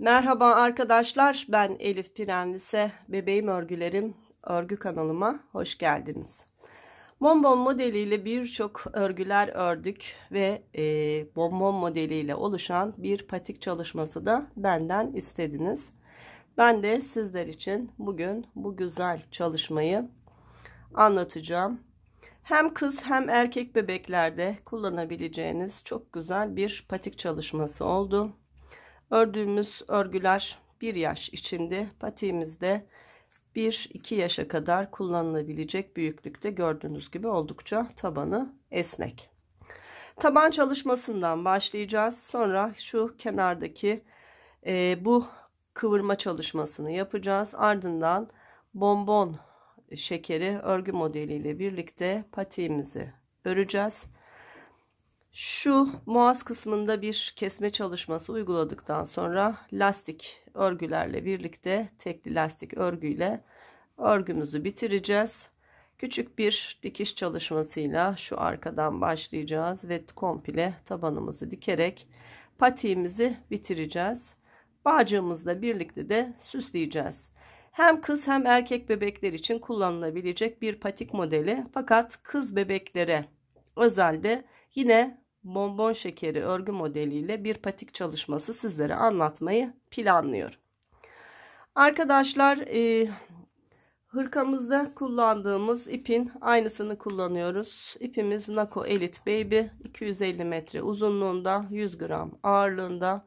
Merhaba arkadaşlar ben Elif Pirenlise bebeğim örgülerim örgü kanalıma hoş geldiniz. Bonbon modeliyle birçok örgüler ördük ve e, bonbon modeliyle oluşan bir patik çalışması da benden istediniz. Ben de sizler için bugün bu güzel çalışmayı anlatacağım. Hem kız hem erkek bebeklerde kullanabileceğiniz çok güzel bir patik çalışması oldu. Ördüğümüz örgüler 1 yaş içinde patiğimizde 1-2 yaşa kadar kullanılabilecek büyüklükte gördüğünüz gibi oldukça tabanı esnek. Taban çalışmasından başlayacağız. Sonra şu kenardaki e, bu kıvırma çalışmasını yapacağız. Ardından bonbon şekeri örgü modeliyle birlikte patiğimizi öreceğiz. Şu boğaz kısmında bir kesme çalışması uyguladıktan sonra lastik örgülerle birlikte tekli lastik örgüyle örgümüzü bitireceğiz. Küçük bir dikiş çalışmasıyla şu arkadan başlayacağız ve komple tabanımızı dikerek patiğimizi bitireceğiz. Bağcığımızla birlikte de süsleyeceğiz. Hem kız hem erkek bebekler için kullanılabilecek bir patik modeli fakat kız bebeklere özelde yine bonbon şekeri örgü modeliyle bir patik çalışması sizlere anlatmayı planlıyorum. Arkadaşlar e, hırkamızda kullandığımız ipin aynısını kullanıyoruz. İpimiz Nako Elite Baby 250 metre uzunluğunda 100 gram ağırlığında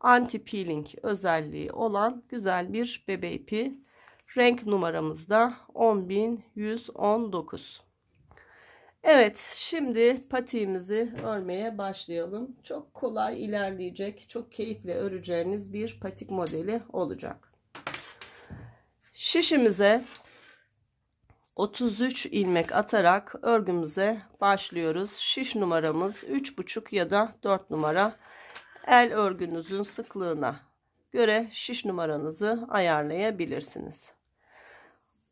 anti peeling özelliği olan güzel bir bebe ipi. Renk numaramızda 10119. Evet şimdi patiğimizi örmeye başlayalım. Çok kolay ilerleyecek, çok keyifle öreceğiniz bir patik modeli olacak. Şişimize 33 ilmek atarak örgümüze başlıyoruz. Şiş numaramız 3,5 ya da 4 numara. El örgünüzün sıklığına göre şiş numaranızı ayarlayabilirsiniz.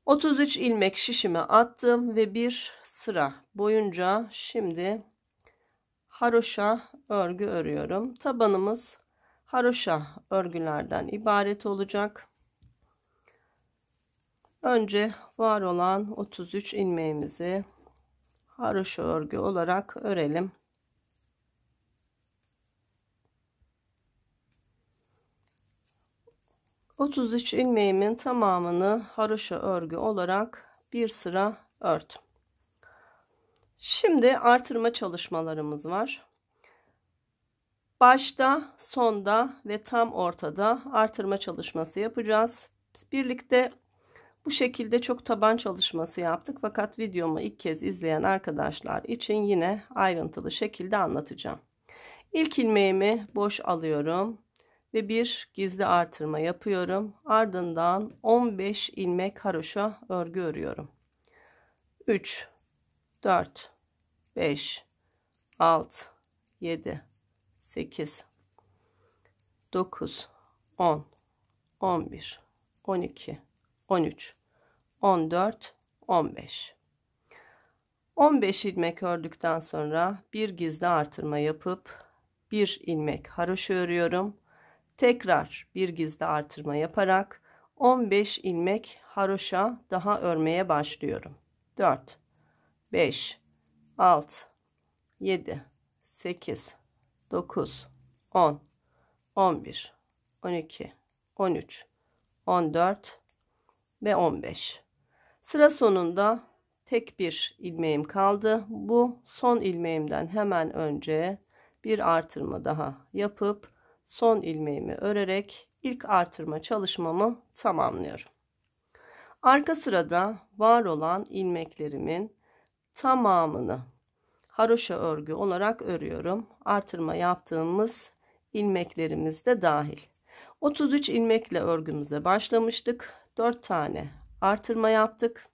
33 ilmek şişime attım ve bir sıra boyunca şimdi haroşa örgü örüyorum. Tabanımız haroşa örgülerden ibaret olacak. Önce var olan 33 ilmeğimizi haroşa örgü olarak örelim. Otuz üç ilmeğimin tamamını haroşa örgü olarak bir sıra örtüm. Şimdi artırma çalışmalarımız var. Başta, sonda ve tam ortada artırma çalışması yapacağız. Biz birlikte bu şekilde çok taban çalışması yaptık fakat videomu ilk kez izleyen arkadaşlar için yine ayrıntılı şekilde anlatacağım. İlk ilmeğimi boş alıyorum ve bir gizli artırma yapıyorum. Ardından 15 ilmek haroşa örgü örüyorum. 3 4 5 6 7 8 9 10 11 12 13 14 15 15 ilmek ördükten sonra bir gizli artırma yapıp bir ilmek haroşa örüyorum tekrar bir gizli artırma yaparak 15 ilmek haroşa daha örmeye başlıyorum 4 5, 6, 7, 8, 9, 10, 11, 12, 13, 14 ve 15. Sıra sonunda tek bir ilmeğim kaldı. Bu son ilmeğimden hemen önce bir artırma daha yapıp son ilmeğimi örerek ilk artırma çalışmamı tamamlıyorum. Arka sırada var olan ilmeklerimin tamamını haroşa örgü olarak örüyorum. Artırma yaptığımız ilmeklerimiz de dahil. 33 ilmekle örgümüze başlamıştık. 4 tane artırma yaptık.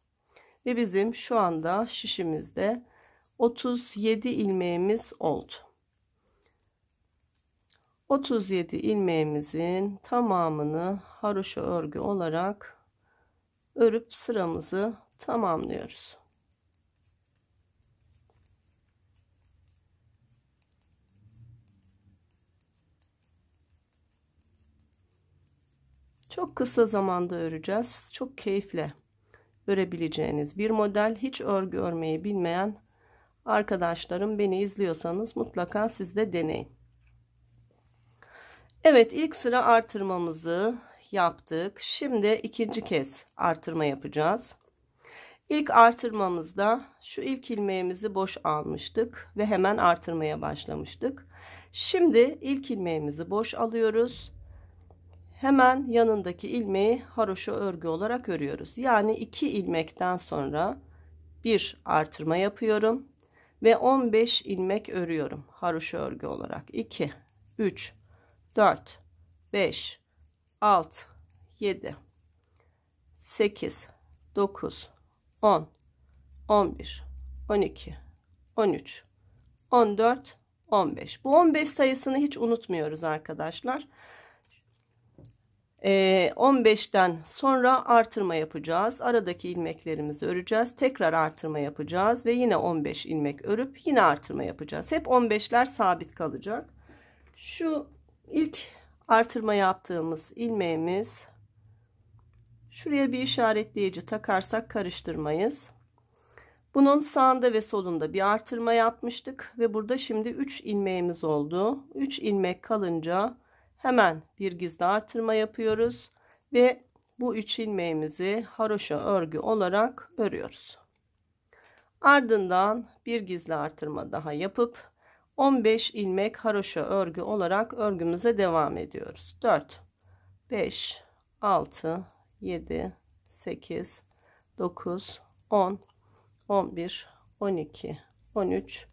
Ve bizim şu anda şişimizde 37 ilmeğimiz oldu. 37 ilmeğimizin tamamını haroşa örgü olarak örüp sıramızı tamamlıyoruz. Çok kısa zamanda öreceğiz. Çok keyifle örebileceğiniz bir model. Hiç örgü örmeyi bilmeyen arkadaşlarım beni izliyorsanız mutlaka siz de deneyin. Evet ilk sıra artırmamızı yaptık. Şimdi ikinci kez artırma yapacağız. İlk artırmamızda şu ilk ilmeğimizi boş almıştık ve hemen artırmaya başlamıştık. Şimdi ilk ilmeğimizi boş alıyoruz hemen yanındaki ilmeği haroşa örgü olarak örüyoruz. Yani 2 ilmekten sonra bir artırma yapıyorum ve 15 ilmek örüyorum haroşa örgü olarak. 2 3 4 5 6 7 8 9 10 11 12 13 14 15. Bu 15 sayısını hiç unutmuyoruz arkadaşlar. 15'ten ee, sonra artırma yapacağız. Aradaki ilmeklerimizi öreceğiz. Tekrar artırma yapacağız ve yine 15 ilmek örüp yine artırma yapacağız. Hep 15'ler sabit kalacak. Şu ilk artırma yaptığımız ilmeğimiz şuraya bir işaretleyici takarsak karıştırmayız. Bunun sağında ve solunda bir artırma yapmıştık ve burada şimdi 3 ilmeğimiz oldu. 3 ilmek kalınca Hemen bir gizli artırma yapıyoruz ve bu üç ilmeğimizi haroşa örgü olarak örüyoruz. Ardından bir gizli artırma daha yapıp 15 ilmek haroşa örgü olarak örgümüze devam ediyoruz. 4 5 6 7 8 9 10 11 12 13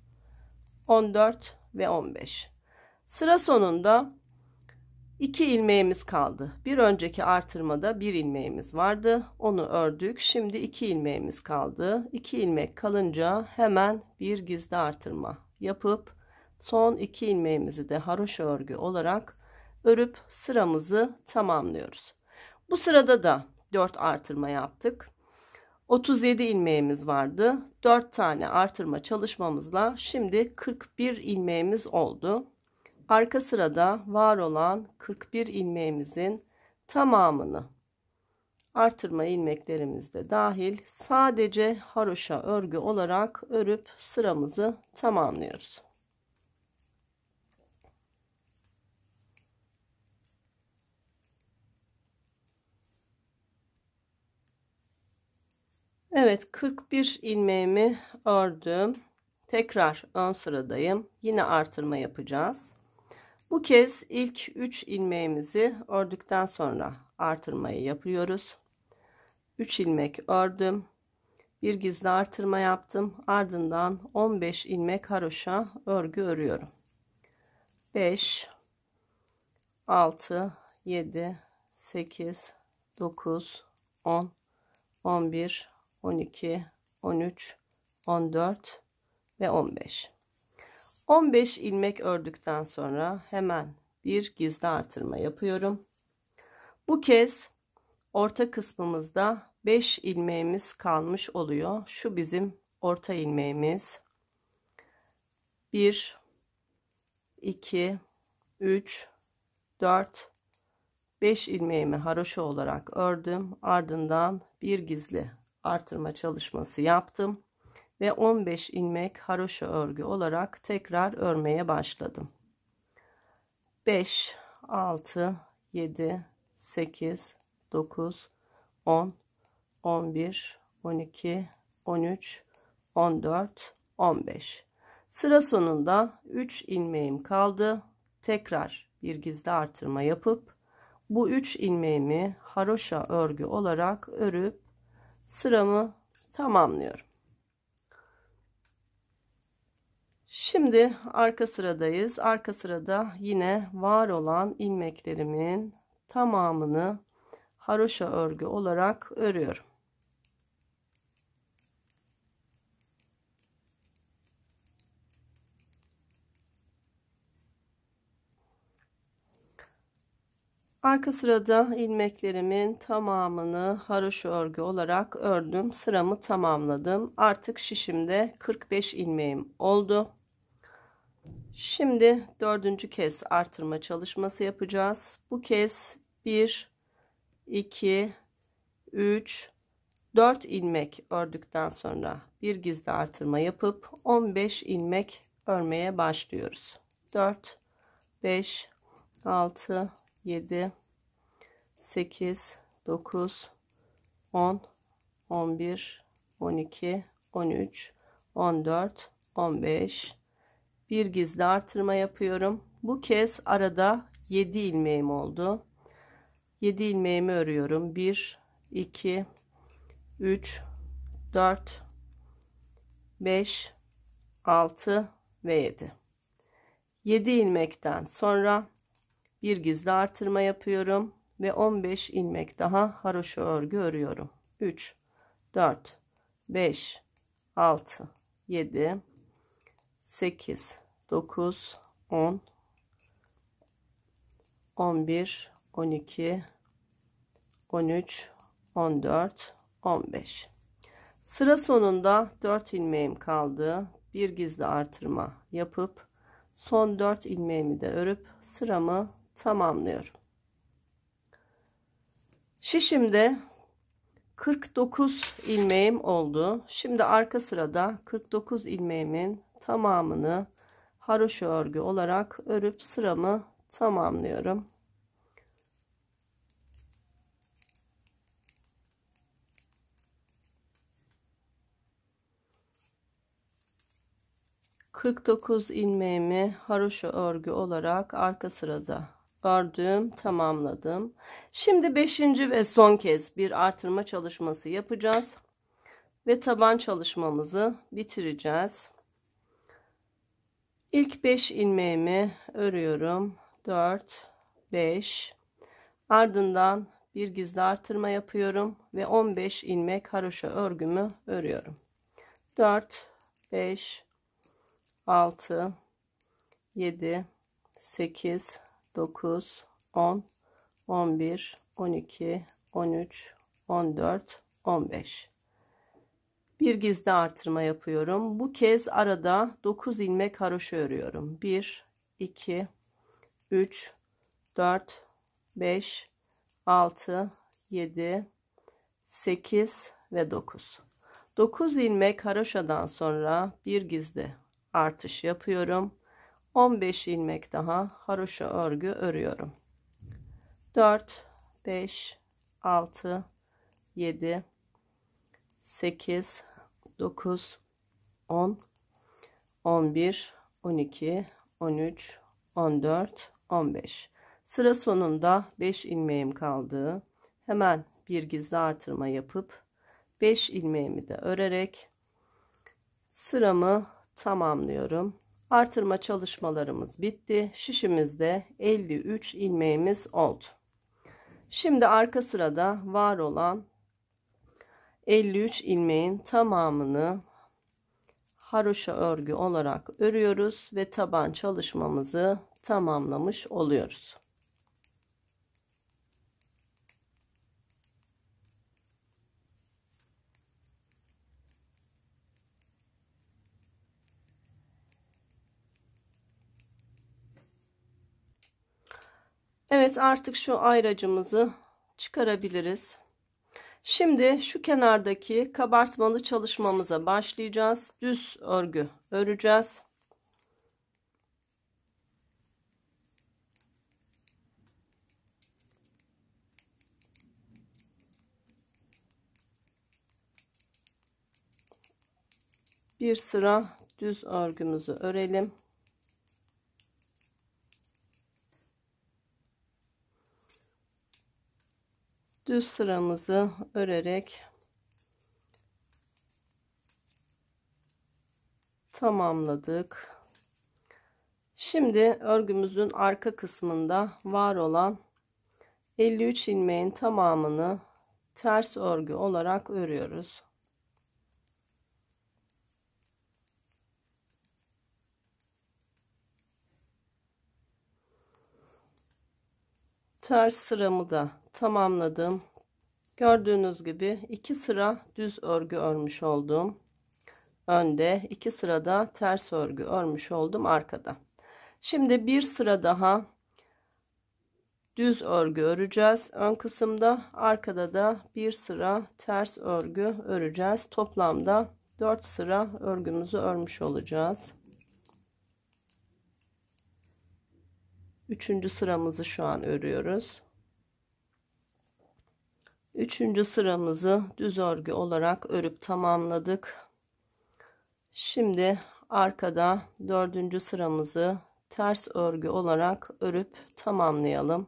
14 ve 15 sıra sonunda 2 ilmeğimiz kaldı. Bir önceki artırmada bir ilmeğimiz vardı. Onu ördük. Şimdi 2 ilmeğimiz kaldı. 2 ilmek kalınca hemen bir gizli artırma yapıp son 2 ilmeğimizi de haroşa örgü olarak örüp sıramızı tamamlıyoruz. Bu sırada da 4 artırma yaptık. 37 ilmeğimiz vardı. 4 tane artırma çalışmamızla şimdi 41 ilmeğimiz oldu arka sırada var olan 41 ilmeğimizin tamamını artırma ilmeklerimizde de dahil sadece haroşa örgü olarak örüp sıramızı tamamlıyoruz. Evet 41 ilmeğimi ördüm. Tekrar ön sıradayım. Yine artırma yapacağız. Bu kez ilk 3 ilmeğimizi ördükten sonra artırmayı yapıyoruz. 3 ilmek ördüm. Bir gizli artırma yaptım. Ardından 15 ilmek haroşa örgü örüyorum. 5 6 7 8 9 10 11 12 13 14 ve 15 15 ilmek ördükten sonra hemen bir gizli artırma yapıyorum. Bu kez orta kısmımızda 5 ilmeğimiz kalmış oluyor. Şu bizim orta ilmeğimiz. 1 2 3 4 5 ilmeğimi haroşa olarak ördüm. Ardından bir gizli artırma çalışması yaptım ve 15 ilmek haroşa örgü olarak tekrar örmeye başladım. 5 6 7 8 9 10 11 12 13 14 15 sıra sonunda 3 ilmeğim kaldı tekrar bir gizli artırma yapıp bu 3 ilmeğimi haroşa örgü olarak örüp sıramı tamamlıyorum Şimdi arka sıradayız. Arka sırada yine var olan ilmeklerimin tamamını haroşa örgü olarak örüyorum. Arka sırada ilmeklerimin tamamını haroşa örgü olarak ördüm. Sıramı tamamladım. Artık şişimde 45 ilmeğim oldu. Şimdi dördüncü kez artırma çalışması yapacağız. Bu kez 1, 2, 3, 4 ilmek ördükten sonra bir gizli artırma yapıp 15 ilmek örmeye başlıyoruz. 4, 5, 6, 7, 8, 9, 10, 11, 12, 13, 14, 15, bir gizli artırma yapıyorum. Bu kez arada 7 ilmeğim oldu. 7 ilmeğimi örüyorum. 1 2 3 4 5 6 ve 7. 7 ilmekten sonra bir gizli artırma yapıyorum ve 15 ilmek daha haroşa örgü örüyorum. 3 4 5 6 7 8 9 10 11 12 13 14 15 sıra sonunda 4 ilmeğim kaldı bir gizli artırma yapıp son 4 ilmeğimi de örüp sıramı tamamlıyorum şişimde 49 ilmeğim oldu şimdi arka sırada 49 ilmeğimin tamamını haroşa örgü olarak örüp sıramı tamamlıyorum. Kırk dokuz ilmeğimi haroşa örgü olarak arka sırada ördüm tamamladım şimdi beşinci ve son kez bir artırma çalışması yapacağız ve taban çalışmamızı bitireceğiz İlk 5 ilmeğimi örüyorum. 4 5 ardından bir gizli artırma yapıyorum ve 15 ilmek haroşa örgümü örüyorum. 4 5 6 7 8 9 10 11 12 13 14 15 bir gizli artırma yapıyorum. Bu kez arada 9 ilmek haroşa örüyorum. 1 2 3 4 5 6 7 8 ve 9. 9 ilmek haroşadan sonra bir gizli artış yapıyorum. 15 ilmek daha haroşa örgü örüyorum. 4 5 6 7 8 9, 10, 11, 12, 13, 14, 15. Sıra sonunda 5 ilmeğim kaldı. Hemen bir gizli artırma yapıp 5 ilmeğimi de örerek sıramı tamamlıyorum. Artırma çalışmalarımız bitti. Şişimizde 53 ilmeğimiz oldu. Şimdi arka sırada var olan 53 ilmeğin tamamını haroşa örgü olarak örüyoruz ve taban çalışmamızı tamamlamış oluyoruz. Evet artık şu ayracımızı çıkarabiliriz. Şimdi şu kenardaki kabartmalı çalışmamıza başlayacağız. Düz örgü öreceğiz. Bir sıra düz örgümüzü örelim. düz sıramızı örerek tamamladık. Şimdi örgümüzün arka kısmında var olan 53 ilmeğin tamamını ters örgü olarak örüyoruz. Ters sıramı da tamamladım. Gördüğünüz gibi iki sıra düz örgü örmüş oldum. Önde iki sırada ters örgü örmüş oldum arkada. Şimdi bir sıra daha düz örgü öreceğiz. Ön kısımda arkada da bir sıra ters örgü öreceğiz. Toplamda 4 sıra örgümüzü örmüş olacağız. Üçüncü sıramızı şu an örüyoruz. Üçüncü sıramızı düz örgü olarak örüp tamamladık. Şimdi arkada dördüncü sıramızı ters örgü olarak örüp tamamlayalım.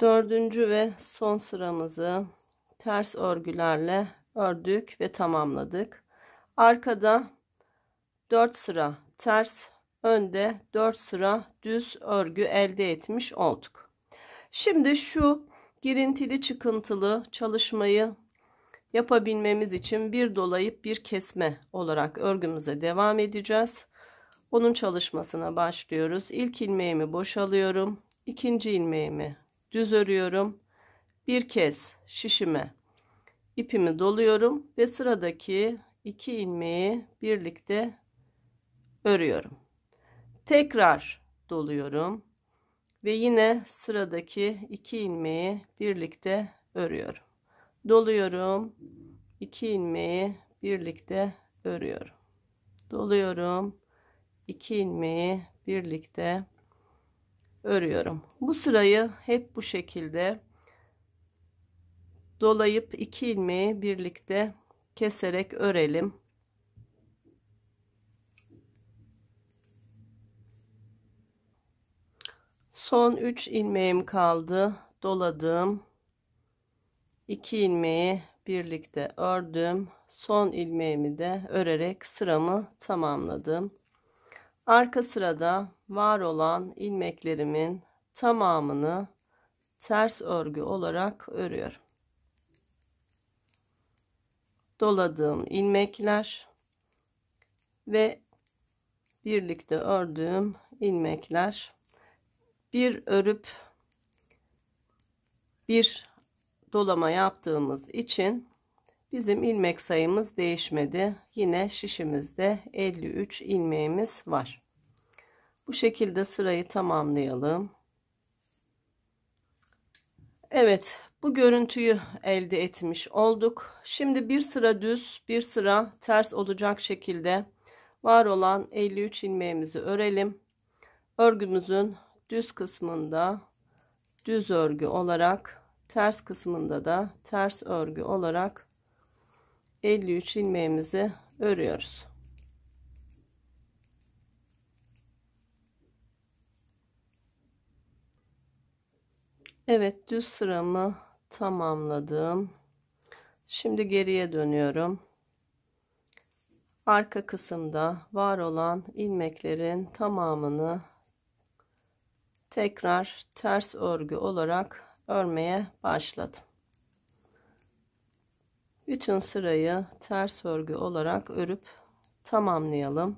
Dördüncü ve son sıramızı ters örgülerle ördük ve tamamladık. Arkada 4 sıra ters önde 4 sıra düz örgü elde etmiş olduk. Şimdi şu girintili çıkıntılı çalışmayı yapabilmemiz için bir dolayıp bir kesme olarak örgümüze devam edeceğiz. Onun çalışmasına başlıyoruz. İlk ilmeğimi boşalıyorum. ikinci ilmeğimi düz örüyorum. Bir kez şişime ipimi doluyorum ve sıradaki iki ilmeği birlikte örüyorum tekrar doluyorum ve yine sıradaki iki ilmeği birlikte örüyorum doluyorum iki ilmeği birlikte örüyorum doluyorum iki ilmeği birlikte örüyorum bu sırayı hep bu şekilde dolayıp iki ilmeği birlikte keserek örelim son 3 ilmeğim kaldı doladım 2 ilmeği birlikte ördüm son ilmeğimi de örerek sıramı tamamladım arka sırada var olan ilmeklerimin tamamını ters örgü olarak örüyorum doladığım ilmekler ve birlikte ördüğüm ilmekler bir örüp bir dolama yaptığımız için bizim ilmek sayımız değişmedi. Yine şişimizde 53 ilmeğimiz var. Bu şekilde sırayı tamamlayalım. Evet bu görüntüyü elde etmiş olduk. Şimdi bir sıra düz bir sıra ters olacak şekilde var olan 53 ilmeğimizi örelim. Örgümüzün düz kısmında düz örgü olarak ters kısmında da ters örgü olarak 53 ilmeğimizi örüyoruz. Evet düz sıramı tamamladım. Şimdi geriye dönüyorum. Arka kısımda var olan ilmeklerin tamamını tekrar ters örgü olarak örmeye başladım. Bütün sırayı ters örgü olarak örüp tamamlayalım.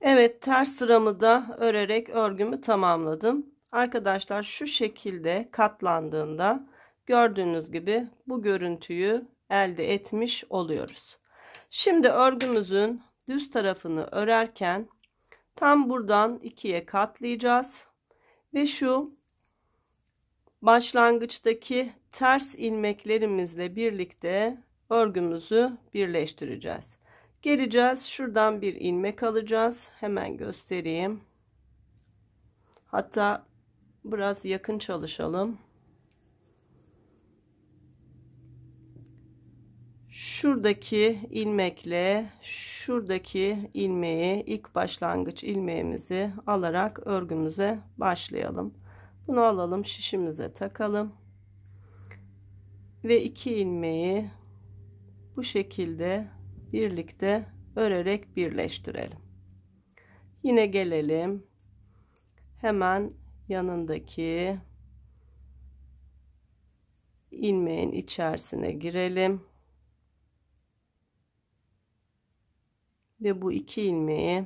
Evet ters sıramı da örerek örgümü tamamladım. Arkadaşlar şu şekilde katlandığında gördüğünüz gibi bu görüntüyü elde etmiş oluyoruz. Şimdi örgümüzün düz tarafını örerken Tam buradan ikiye katlayacağız. Ve şu başlangıçtaki ters ilmeklerimizle birlikte örgümüzü birleştireceğiz. Geleceğiz. Şuradan bir ilmek alacağız. Hemen göstereyim. Hatta biraz yakın çalışalım. şuradaki ilmekle şuradaki ilmeği ilk başlangıç ilmeğimizi alarak örgümüze başlayalım. Bunu alalım şişimize takalım. Ve iki ilmeği bu şekilde birlikte örerek birleştirelim. Yine gelelim. Hemen yanındaki ilmeğin içerisine girelim ve bu iki ilmeği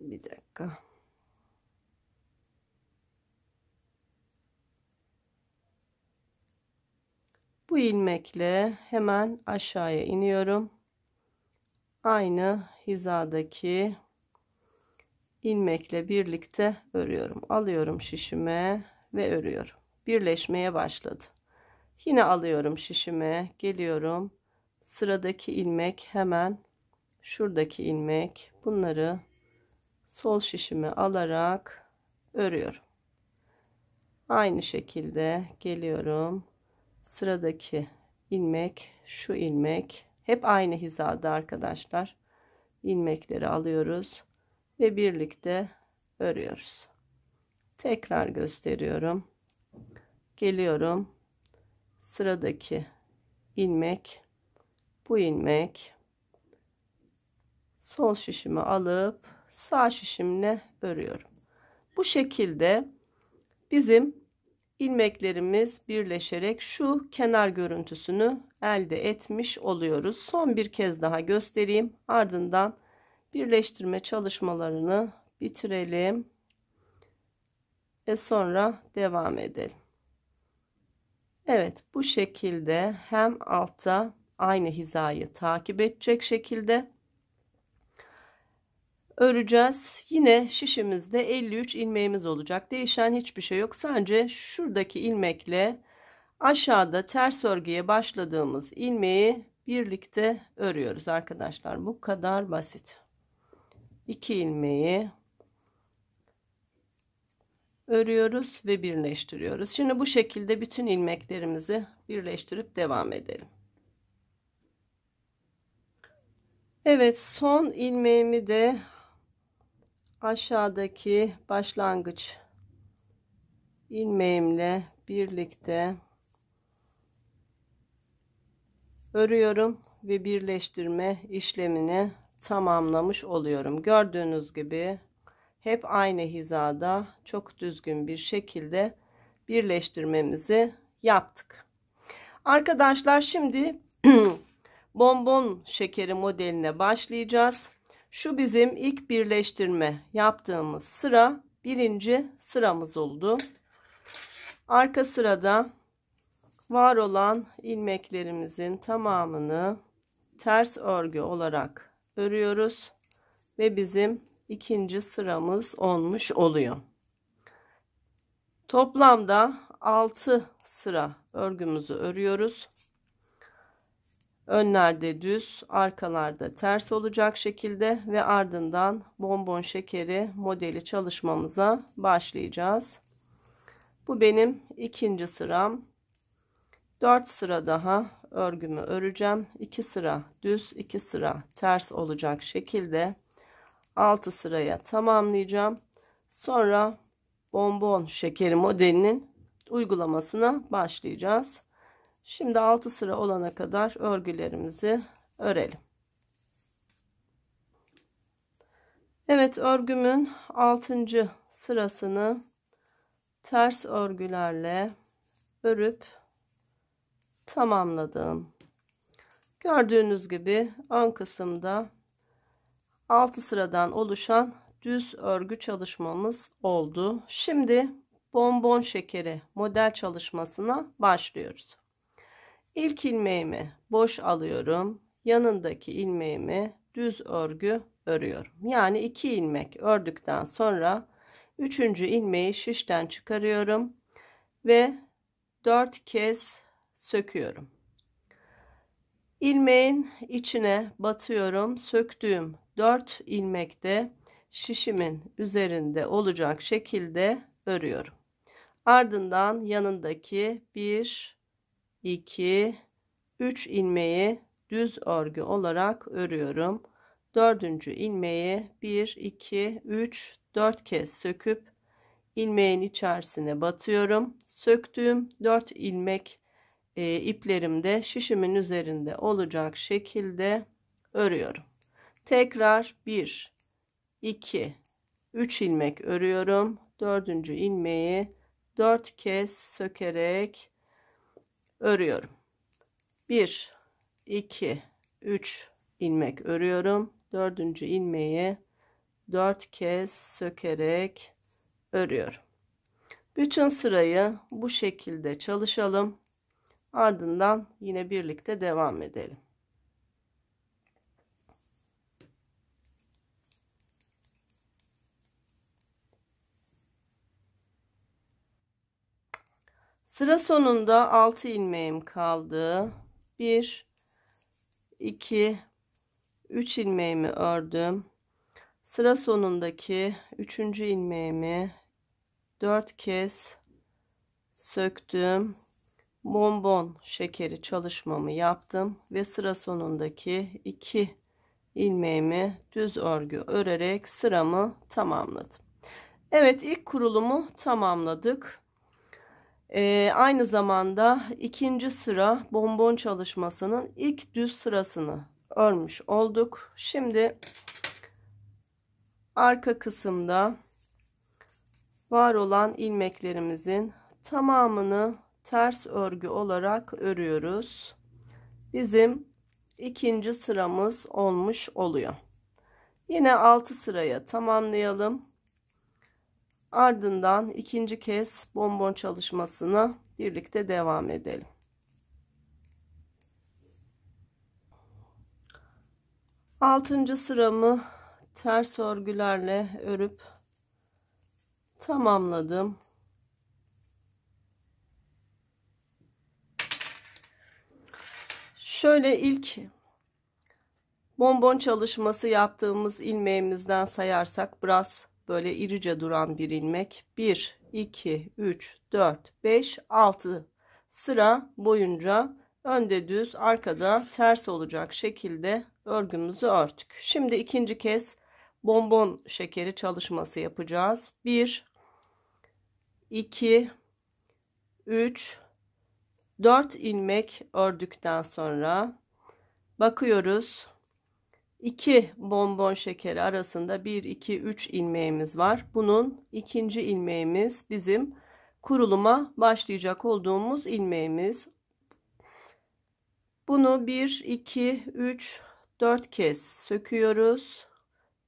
bir dakika bu ilmekle hemen aşağıya iniyorum aynı hizadaki ilmekle birlikte örüyorum alıyorum şişime ve örüyorum birleşmeye başladı yine alıyorum şişime geliyorum sıradaki ilmek hemen şuradaki ilmek bunları sol şişimi alarak örüyorum. Aynı şekilde geliyorum. Sıradaki ilmek şu ilmek hep aynı hizada arkadaşlar. ilmekleri alıyoruz ve birlikte örüyoruz. Tekrar gösteriyorum. Geliyorum. Sıradaki ilmek bu ilmek sol şişimi alıp sağ şişimle örüyorum. Bu şekilde bizim ilmeklerimiz birleşerek şu kenar görüntüsünü elde etmiş oluyoruz. Son bir kez daha göstereyim. Ardından birleştirme çalışmalarını bitirelim. Ve sonra devam edelim. Evet bu şekilde hem altta aynı hizayı takip edecek şekilde öreceğiz. Yine şişimizde 53 ilmeğimiz olacak. Değişen hiçbir şey yok. Sadece şuradaki ilmekle aşağıda ters örgüye başladığımız ilmeği birlikte örüyoruz arkadaşlar. Bu kadar basit. 2 ilmeği örüyoruz ve birleştiriyoruz. Şimdi bu şekilde bütün ilmeklerimizi birleştirip devam edelim. Evet son ilmeğimi de aşağıdaki başlangıç ilmeğimle birlikte örüyorum ve birleştirme işlemini tamamlamış oluyorum. Gördüğünüz gibi hep aynı hizada çok düzgün bir şekilde birleştirmemizi yaptık. Arkadaşlar şimdi bonbon şekeri modeline başlayacağız. Şu bizim ilk birleştirme yaptığımız sıra birinci sıramız oldu. Arka sırada var olan ilmeklerimizin tamamını ters örgü olarak örüyoruz ve bizim ikinci sıramız olmuş oluyor. Toplamda 6 sıra örgümüzü örüyoruz. Önlerde düz, arkalarda ters olacak şekilde ve ardından bonbon şekeri modeli çalışmamıza başlayacağız. Bu benim ikinci sıram. 4 sıra daha örgümü öreceğim. 2 sıra düz, 2 sıra ters olacak şekilde 6 sıraya tamamlayacağım. Sonra bonbon şekeri modelinin uygulamasına başlayacağız. Şimdi 6 sıra olana kadar örgülerimizi örelim. Evet örgümün 6. sırasını ters örgülerle örüp tamamladım. Gördüğünüz gibi ön kısımda 6 sıradan oluşan düz örgü çalışmamız oldu. Şimdi bonbon şekeri model çalışmasına başlıyoruz. İlk ilmeğimi boş alıyorum. Yanındaki ilmeğimi düz örgü örüyorum. Yani iki ilmek ördükten sonra üçüncü ilmeği şişten çıkarıyorum ve dört kez söküyorum. Ilmeğin içine batıyorum. Söktüğüm 4 ilmekte şişimin üzerinde olacak şekilde örüyorum. Ardından yanındaki 1 2 3 ilmeği düz örgü olarak örüyorum. 4. ilmeği 1 2 3 4 kez söküp ilmeğin içerisine batıyorum. Söktüğüm 4 ilmek e, iplerim de şişimin üzerinde olacak şekilde örüyorum. Tekrar 1 2 3 ilmek örüyorum. 4. ilmeği 4 kez sökerek örüyorum. 1 2 3 ilmek örüyorum. Dördüncü ilmeği 4 kez sökerek örüyorum. Bütün sırayı bu şekilde çalışalım. Ardından yine birlikte devam edelim. Sıra sonunda 6 ilmeğim kaldı. 1 2 3 ilmeğimi ördüm. Sıra sonundaki 3. ilmeğimi 4 kez söktüm. Bonbon şekeri çalışmamı yaptım ve sıra sonundaki 2 ilmeğimi düz örgü örerek sıramı tamamladım. Evet ilk kurulumu tamamladık. Ee, aynı zamanda ikinci sıra bonbon çalışmasının ilk düz sırasını örmüş olduk. Şimdi arka kısımda var olan ilmeklerimizin tamamını ters örgü olarak örüyoruz. Bizim ikinci sıramız olmuş oluyor. Yine altı sıraya tamamlayalım. Ardından ikinci kez bonbon çalışmasını birlikte devam edelim. Altıncı sıramı ters örgülerle örüp tamamladım. Şöyle ilk bonbon çalışması yaptığımız ilmeğimizden sayarsak biraz böyle irice duran bir ilmek 1 2 3 4 5 6 sıra boyunca önde düz arkada ters olacak şekilde örgümüzü örtük şimdi ikinci kez bonbon şekeri çalışması yapacağız 1 2 3 4 ilmek ördükten sonra bakıyoruz 2 bonbon şekeri arasında 1 2 3 ilmeğimiz var. Bunun ikinci ilmeğimiz bizim kuruluma başlayacak olduğumuz ilmeğimiz. Bunu 1 2 3 4 kez söküyoruz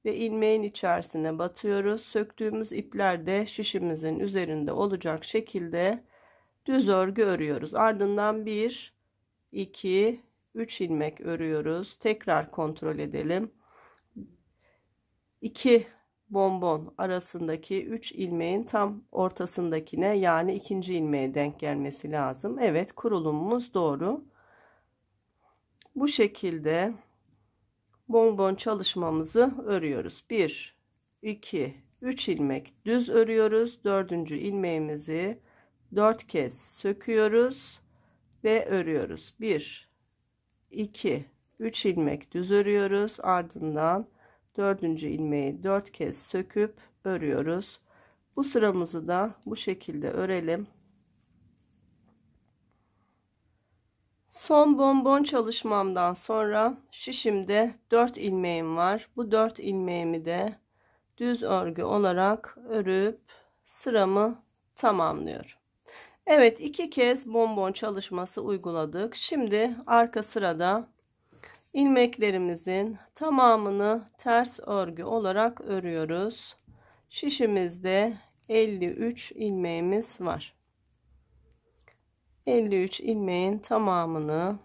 ve ilmeğin içerisine batıyoruz. Söktüğümüz ipler de şişimizin üzerinde olacak şekilde düz örgü örüyoruz. Ardından 1 2 3 ilmek örüyoruz. Tekrar kontrol edelim. 2 bonbon arasındaki 3 ilmeğin tam ortasındakine yani ikinci ilmeğe denk gelmesi lazım. Evet kurulumumuz doğru. Bu şekilde bonbon çalışmamızı örüyoruz. 1 2 3 ilmek düz örüyoruz. 4. ilmeğimizi 4 kez söküyoruz ve örüyoruz. 1 2 3 ilmek düz örüyoruz ardından dördüncü ilmeği dört kez söküp örüyoruz bu sıramızı da bu şekilde örelim son bonbon çalışmamdan sonra şişimde 4 ilmeğim var bu 4 ilmeğimi de düz örgü olarak örüp sıramı tamamlıyorum Evet iki kez bonbon çalışması uyguladık. Şimdi arka sırada ilmeklerimizin tamamını ters örgü olarak örüyoruz. Şişimizde 53 ilmeğimiz var. 53 ilmeğin tamamını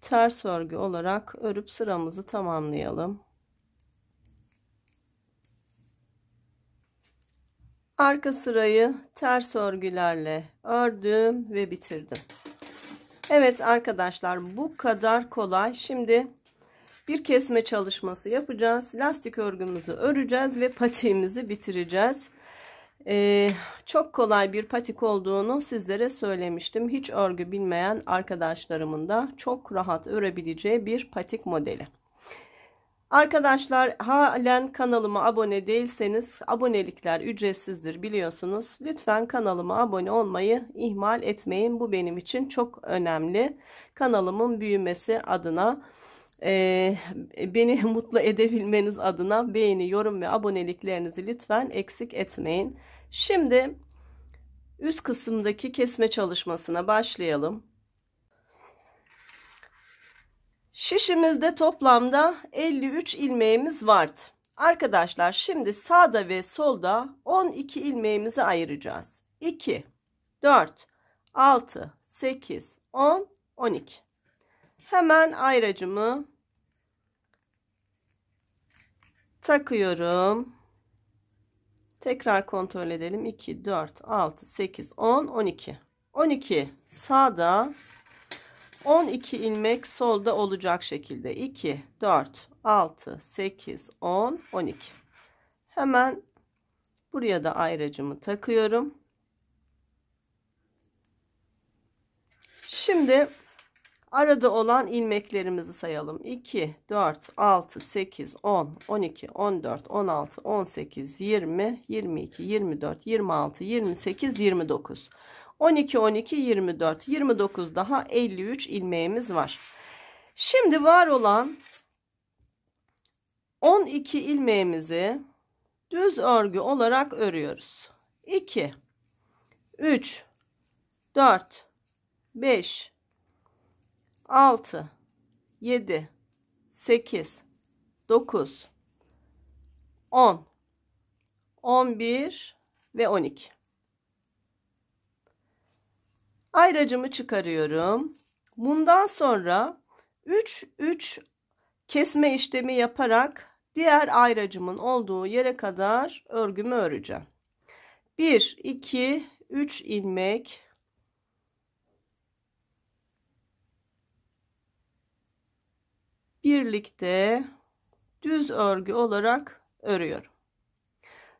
ters örgü olarak örüp sıramızı tamamlayalım. Arka sırayı ters örgülerle ördüm ve bitirdim. Evet arkadaşlar bu kadar kolay. Şimdi bir kesme çalışması yapacağız. Lastik örgümüzü öreceğiz ve patiğimizi bitireceğiz. Ee, çok kolay bir patik olduğunu sizlere söylemiştim. Hiç örgü bilmeyen arkadaşlarımın da çok rahat örebileceği bir patik modeli. Arkadaşlar halen kanalıma abone değilseniz abonelikler ücretsizdir biliyorsunuz. Lütfen kanalıma abone olmayı ihmal etmeyin. Bu benim için çok önemli. Kanalımın büyümesi adına e, beni mutlu edebilmeniz adına beğeni, yorum ve aboneliklerinizi lütfen eksik etmeyin. Şimdi üst kısımdaki kesme çalışmasına başlayalım. Şişimizde toplamda 53 ilmeğimiz vardı. Arkadaşlar şimdi sağda ve solda 12 ilmeğimizi ayıracağız. 2, 4, 6, 8, 10, 12. Hemen ayracımı takıyorum. Tekrar kontrol edelim. 2, 4, 6, 8, 10, 12. 12 sağda 12 ilmek solda olacak şekilde 2 4 6 8 10 12 hemen buraya da ayracımı takıyorum şimdi arada olan ilmeklerimizi sayalım 2 4 6 8 10 12 14 16 18 20 22 24 26 28 29 12, 12, 24. 29 daha 53 ilmeğimiz var. Şimdi var olan 12 ilmeğimizi düz örgü olarak örüyoruz. 2, 3, 4, 5, 6, 7, 8, 9, 10, 11 ve 12 ayracımı çıkarıyorum. Bundan sonra 3 3 kesme işlemi yaparak diğer ayracımın olduğu yere kadar örgümü öreceğim. 1 2 3 ilmek birlikte düz örgü olarak örüyorum.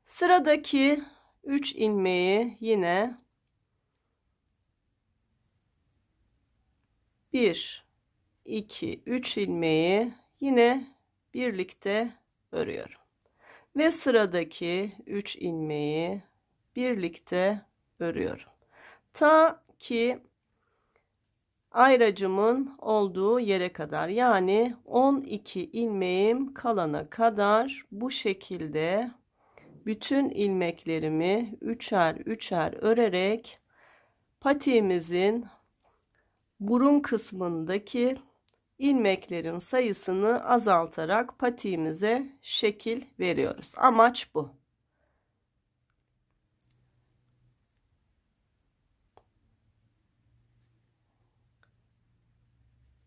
Sıradaki 3 ilmeği yine 1 2 3 ilmeği yine birlikte örüyorum ve sıradaki 3 ilmeği birlikte örüyorum ta ki ayracımın olduğu yere kadar yani 12 ilmeğim kalana kadar bu şekilde bütün ilmeklerimi üçer üçer örerek patiğimizin burun kısmındaki ilmeklerin sayısını azaltarak patiğimize şekil veriyoruz. Amaç bu.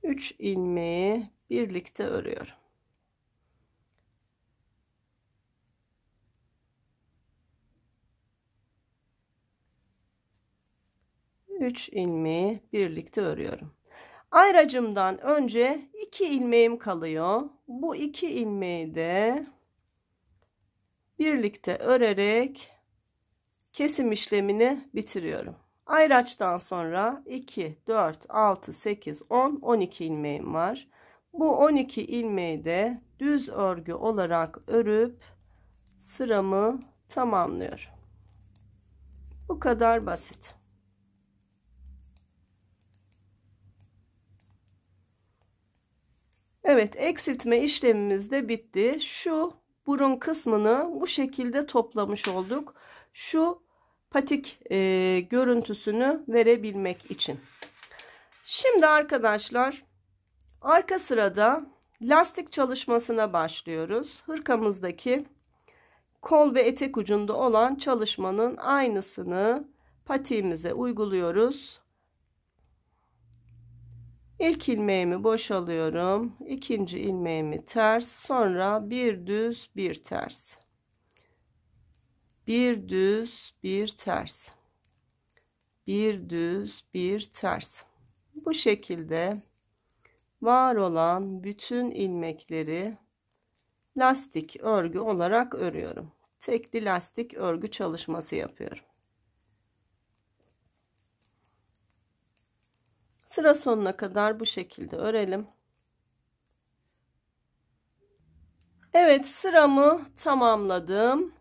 Üç ilmeği birlikte örüyorum. 3 ilmeği birlikte örüyorum. Ayracımdan önce 2 ilmeğim kalıyor. Bu 2 ilmeği de birlikte örerek kesim işlemini bitiriyorum. Ayraçtan sonra 2, 4, 6, 8, 10, 12 ilmeğim var. Bu 12 ilmeği de düz örgü olarak örüp sıramı tamamlıyorum. Bu kadar basit. Evet eksiltme işlemimiz de bitti. Şu burun kısmını bu şekilde toplamış olduk. Şu patik e, görüntüsünü verebilmek için. Şimdi arkadaşlar arka sırada lastik çalışmasına başlıyoruz. Hırkamızdaki kol ve etek ucunda olan çalışmanın aynısını patiğimize uyguluyoruz. İlk ilmeğimi boşalıyorum. ikinci ilmeğimi ters. Sonra bir düz bir ters. Bir düz bir ters. Bir düz bir ters. Bu şekilde var olan bütün ilmekleri lastik örgü olarak örüyorum. Tekli lastik örgü çalışması yapıyorum. Sıra sonuna kadar bu şekilde örelim. Evet sıramı tamamladım.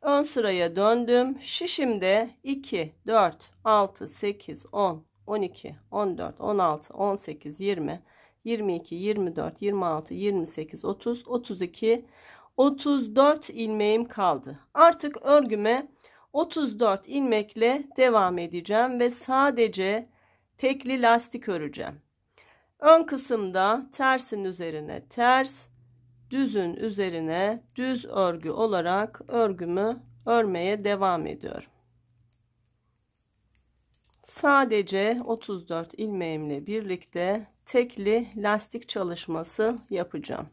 Ön sıraya döndüm. Şişimde 2, 4, 6, 8, 10, 12, 14, 16, 18, 20, 22, 24, 26, 28, 30, 32, 34 ilmeğim kaldı. Artık örgüme 34 ilmekle devam edeceğim ve sadece tekli lastik öreceğim. Ön kısımda tersin üzerine ters, düzün üzerine düz örgü olarak örgümü örmeye devam ediyorum. Sadece 34 ilmeğimle birlikte tekli lastik çalışması yapacağım.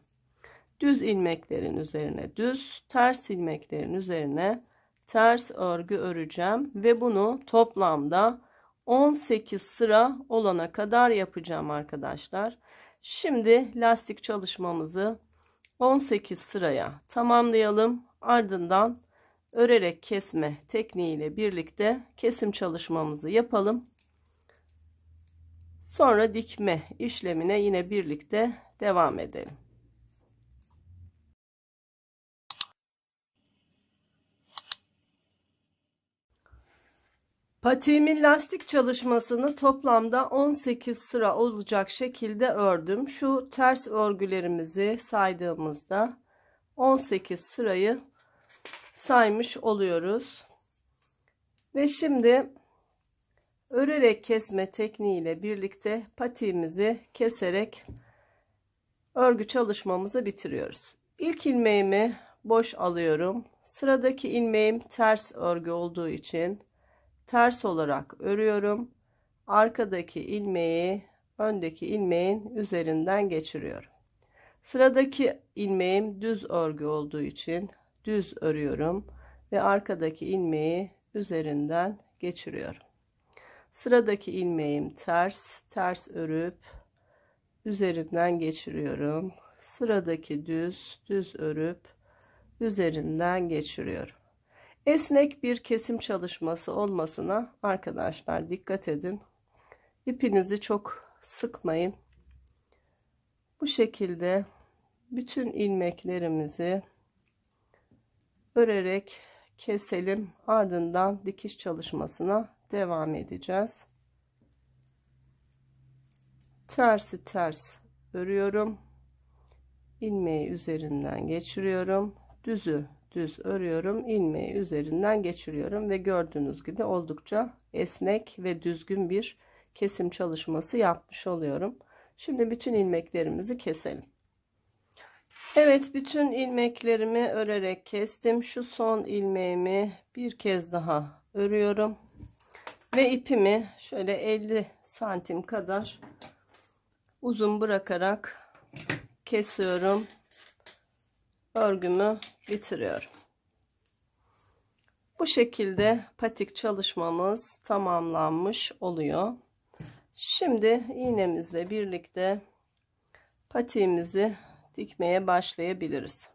Düz ilmeklerin üzerine düz, ters ilmeklerin üzerine ters örgü öreceğim ve bunu toplamda 18 sıra olana kadar yapacağım arkadaşlar. Şimdi lastik çalışmamızı 18 sıraya tamamlayalım. Ardından örerek kesme tekniğiyle birlikte kesim çalışmamızı yapalım. Sonra dikme işlemine yine birlikte devam edelim. Patiğimin lastik çalışmasını toplamda 18 sıra olacak şekilde ördüm. Şu ters örgülerimizi saydığımızda 18 sırayı saymış oluyoruz. Ve şimdi örerek kesme tekniğiyle birlikte patiğimizi keserek örgü çalışmamızı bitiriyoruz. İlk ilmeğimi boş alıyorum. Sıradaki ilmeğim ters örgü olduğu için ters olarak örüyorum. Arkadaki ilmeği öndeki ilmeğin üzerinden geçiriyorum. Sıradaki ilmeğim düz örgü olduğu için düz örüyorum ve arkadaki ilmeği üzerinden geçiriyorum. Sıradaki ilmeğim ters, ters örüp üzerinden geçiriyorum. Sıradaki düz, düz örüp üzerinden geçiriyorum. Esnek bir kesim çalışması olmasına arkadaşlar dikkat edin. İpinizi çok sıkmayın. Bu şekilde bütün ilmeklerimizi örerek keselim. Ardından dikiş çalışmasına devam edeceğiz. Tersi ters örüyorum. ilmeği üzerinden geçiriyorum. Düzü düz örüyorum ilmeği üzerinden geçiriyorum ve gördüğünüz gibi oldukça esnek ve düzgün bir kesim çalışması yapmış oluyorum şimdi bütün ilmeklerimizi keselim Evet bütün ilmeklerimi örerek kestim şu son ilmeğimi bir kez daha örüyorum ve ipimi şöyle 50 santim kadar uzun bırakarak kesiyorum örgümü bitiriyorum. Bu şekilde patik çalışmamız tamamlanmış oluyor. Şimdi iğnemizle birlikte patiğimizi dikmeye başlayabiliriz.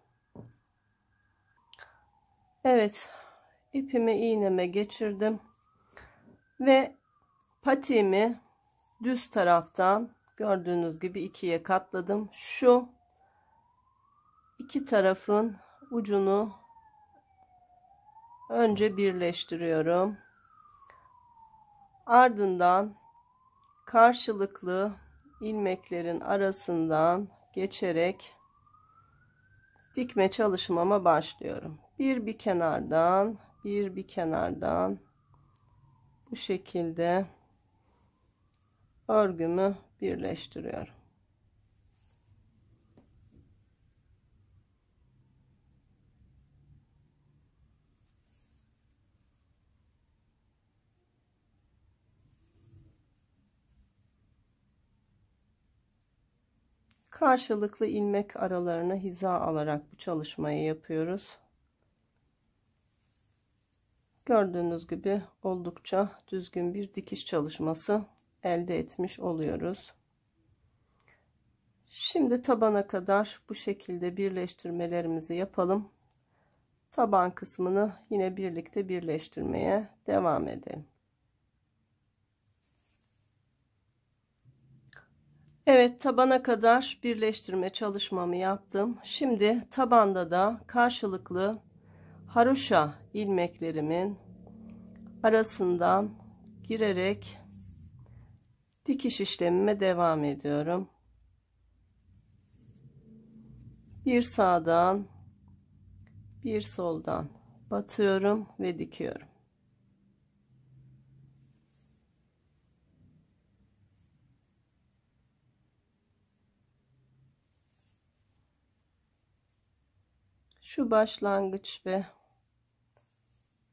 Evet ipimi iğneme geçirdim ve patiğimi düz taraftan gördüğünüz gibi ikiye katladım. Şu iki tarafın ucunu önce birleştiriyorum. Ardından karşılıklı ilmeklerin arasından geçerek dikme çalışmama başlıyorum. Bir bir kenardan, bir bir kenardan bu şekilde örgümü birleştiriyorum. Karşılıklı ilmek aralarını hiza alarak bu çalışmayı yapıyoruz. Gördüğünüz gibi oldukça düzgün bir dikiş çalışması elde etmiş oluyoruz. Şimdi tabana kadar bu şekilde birleştirmelerimizi yapalım. Taban kısmını yine birlikte birleştirmeye devam edelim. Evet tabana kadar birleştirme çalışmamı yaptım. Şimdi tabanda da karşılıklı haroşa ilmeklerimin arasından girerek dikiş işlemime devam ediyorum. Bir sağdan bir soldan batıyorum ve dikiyorum. şu başlangıç ve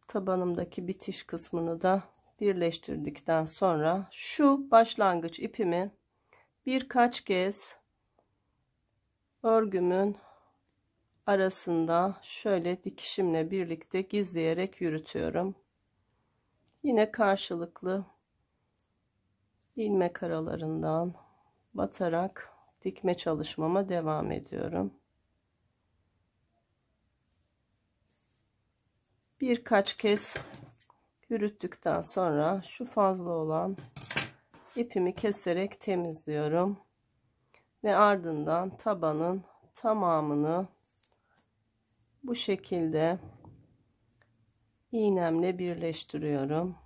tabanımdaki bitiş kısmını da birleştirdikten sonra şu başlangıç ipimi birkaç kez örgümün arasında şöyle dikişimle birlikte gizleyerek yürütüyorum. Yine karşılıklı ilmek aralarından batarak dikme çalışmama devam ediyorum. birkaç kez yürüttükten sonra şu fazla olan ipimi keserek temizliyorum ve ardından tabanın tamamını bu şekilde iğnemle birleştiriyorum.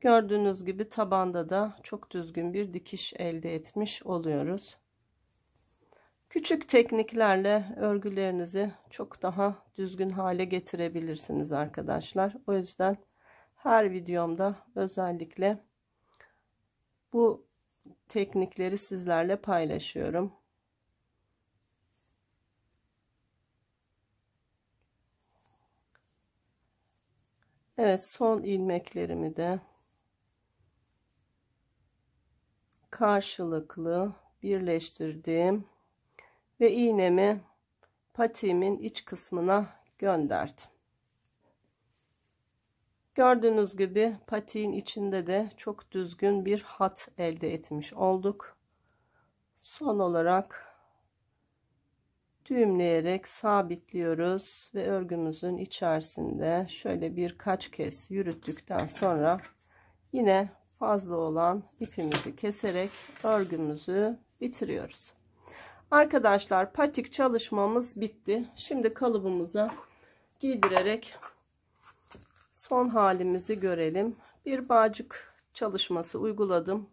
Gördüğünüz gibi tabanda da çok düzgün bir dikiş elde etmiş oluyoruz. Küçük tekniklerle örgülerinizi çok daha düzgün hale getirebilirsiniz arkadaşlar. O yüzden her videomda özellikle bu teknikleri sizlerle paylaşıyorum. Evet son ilmeklerimi de karşılıklı birleştirdim ve iğnemi patiğimin iç kısmına gönderdim. Gördüğünüz gibi patiğin içinde de çok düzgün bir hat elde etmiş olduk. Son olarak düğümleyerek sabitliyoruz ve örgümüzün içerisinde şöyle birkaç kez yürüttükten sonra yine fazla olan ipimizi keserek örgümüzü bitiriyoruz. Arkadaşlar patik çalışmamız bitti. Şimdi kalıbımıza giydirerek son halimizi görelim. Bir bağcık çalışması uyguladım.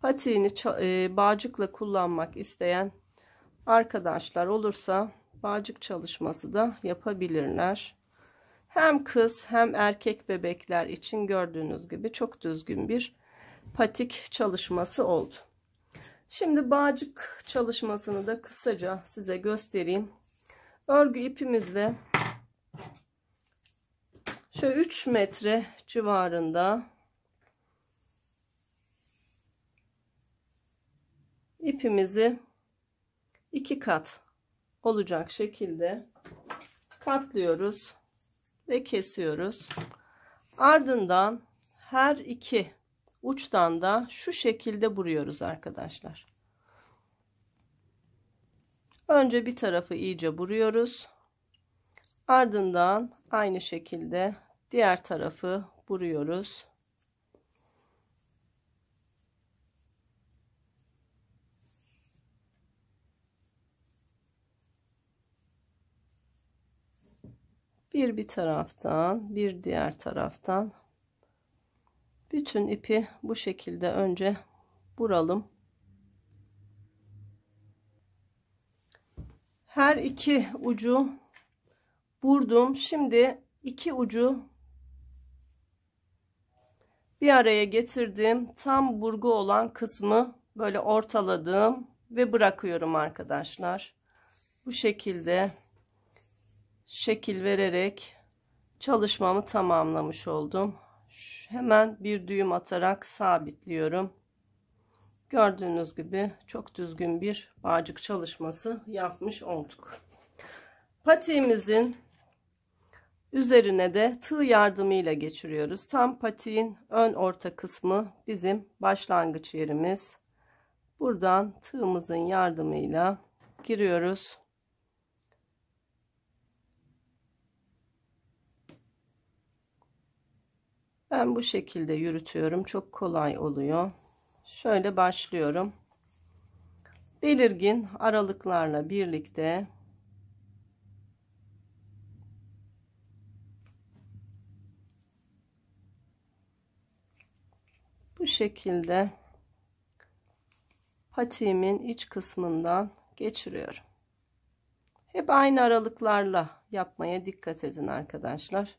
Patiğini e, bağcıkla kullanmak isteyen arkadaşlar olursa bağcık çalışması da yapabilirler. Hem kız hem erkek bebekler için gördüğünüz gibi çok düzgün bir patik çalışması oldu. Şimdi bağcık çalışmasını da kısaca size göstereyim. Örgü ipimizle şöyle 3 metre civarında ipimizi iki kat olacak şekilde katlıyoruz ve kesiyoruz. Ardından her iki uçtan da şu şekilde buruyoruz arkadaşlar. Önce bir tarafı iyice buruyoruz, Ardından aynı şekilde diğer tarafı buruyoruz. Bir bir taraftan, bir diğer taraftan bütün ipi bu şekilde önce buralım. Her iki ucu vurdum. Şimdi iki ucu bir araya getirdim. Tam burgu olan kısmı böyle ortaladım ve bırakıyorum arkadaşlar. Bu şekilde şekil vererek çalışmamı tamamlamış oldum hemen bir düğüm atarak sabitliyorum. Gördüğünüz gibi çok düzgün bir bağcık çalışması yapmış olduk. Patiğimizin üzerine de tığ yardımıyla geçiriyoruz. Tam patiğin ön orta kısmı bizim başlangıç yerimiz. Buradan tığımızın yardımıyla giriyoruz. Ben bu şekilde yürütüyorum. Çok kolay oluyor. Şöyle başlıyorum. Belirgin aralıklarla birlikte bu şekilde patiğimin iç kısmından geçiriyorum. Hep aynı aralıklarla yapmaya dikkat edin arkadaşlar.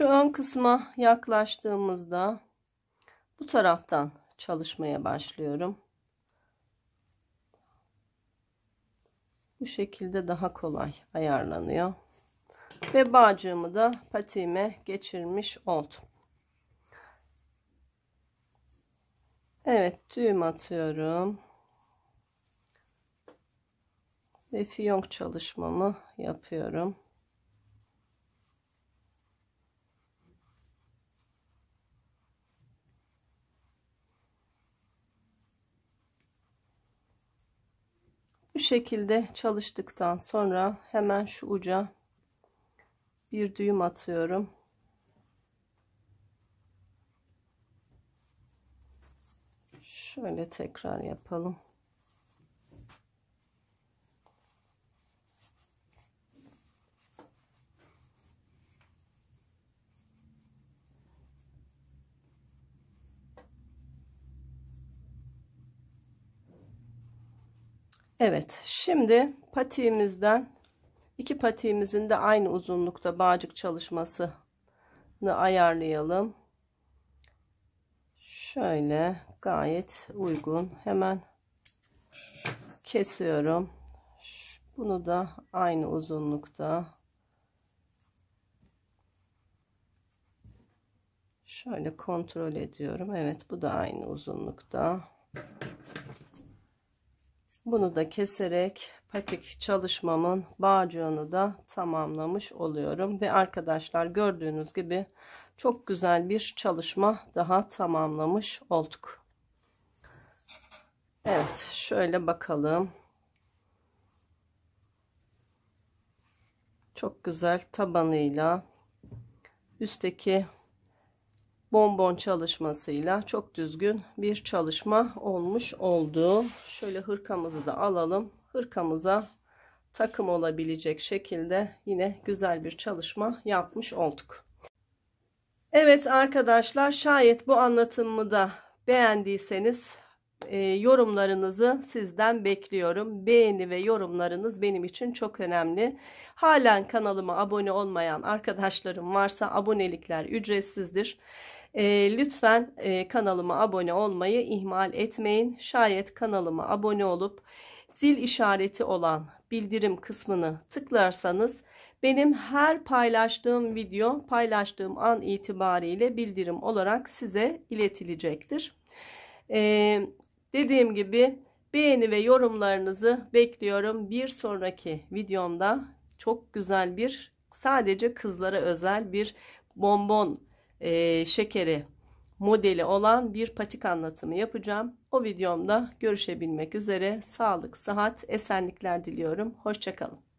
Şu ön kısma yaklaştığımızda bu taraftan çalışmaya başlıyorum. Bu şekilde daha kolay ayarlanıyor. Ve bağcığımı da patiğime geçirmiş oldum. Evet düğüm atıyorum. Ve fiyonk çalışmamı yapıyorum. Bu şekilde çalıştıktan sonra hemen şu uca bir düğüm atıyorum. Şöyle tekrar yapalım. Evet şimdi patiğimizden iki patiğimizin de aynı uzunlukta bağcık çalışmasını ayarlayalım. Şöyle gayet uygun. Hemen kesiyorum. Bunu da aynı uzunlukta şöyle kontrol ediyorum. Evet bu da aynı uzunlukta. Bunu da keserek patik çalışmamın bağcığını da tamamlamış oluyorum. Ve arkadaşlar gördüğünüz gibi çok güzel bir çalışma daha tamamlamış olduk. Evet şöyle bakalım. Çok güzel tabanıyla üstteki bonbon çalışmasıyla çok düzgün bir çalışma olmuş oldu. Şöyle hırkamızı da alalım. Hırkamıza takım olabilecek şekilde yine güzel bir çalışma yapmış olduk. Evet arkadaşlar şayet bu anlatımımı da beğendiyseniz e, yorumlarınızı sizden bekliyorum. Beğeni ve yorumlarınız benim için çok önemli. Halen kanalıma abone olmayan arkadaşlarım varsa abonelikler ücretsizdir. E, lütfen e, kanalıma abone olmayı ihmal etmeyin. Şayet kanalıma abone olup zil işareti olan bildirim kısmını tıklarsanız benim her paylaştığım video paylaştığım an itibariyle bildirim olarak size iletilecektir. Ee, dediğim gibi beğeni ve yorumlarınızı bekliyorum. Bir sonraki videomda çok güzel bir sadece kızlara özel bir bonbon e, şekeri modeli olan bir patik anlatımı yapacağım. O videomda görüşebilmek üzere sağlık, sıhhat, esenlikler diliyorum. Hoşçakalın.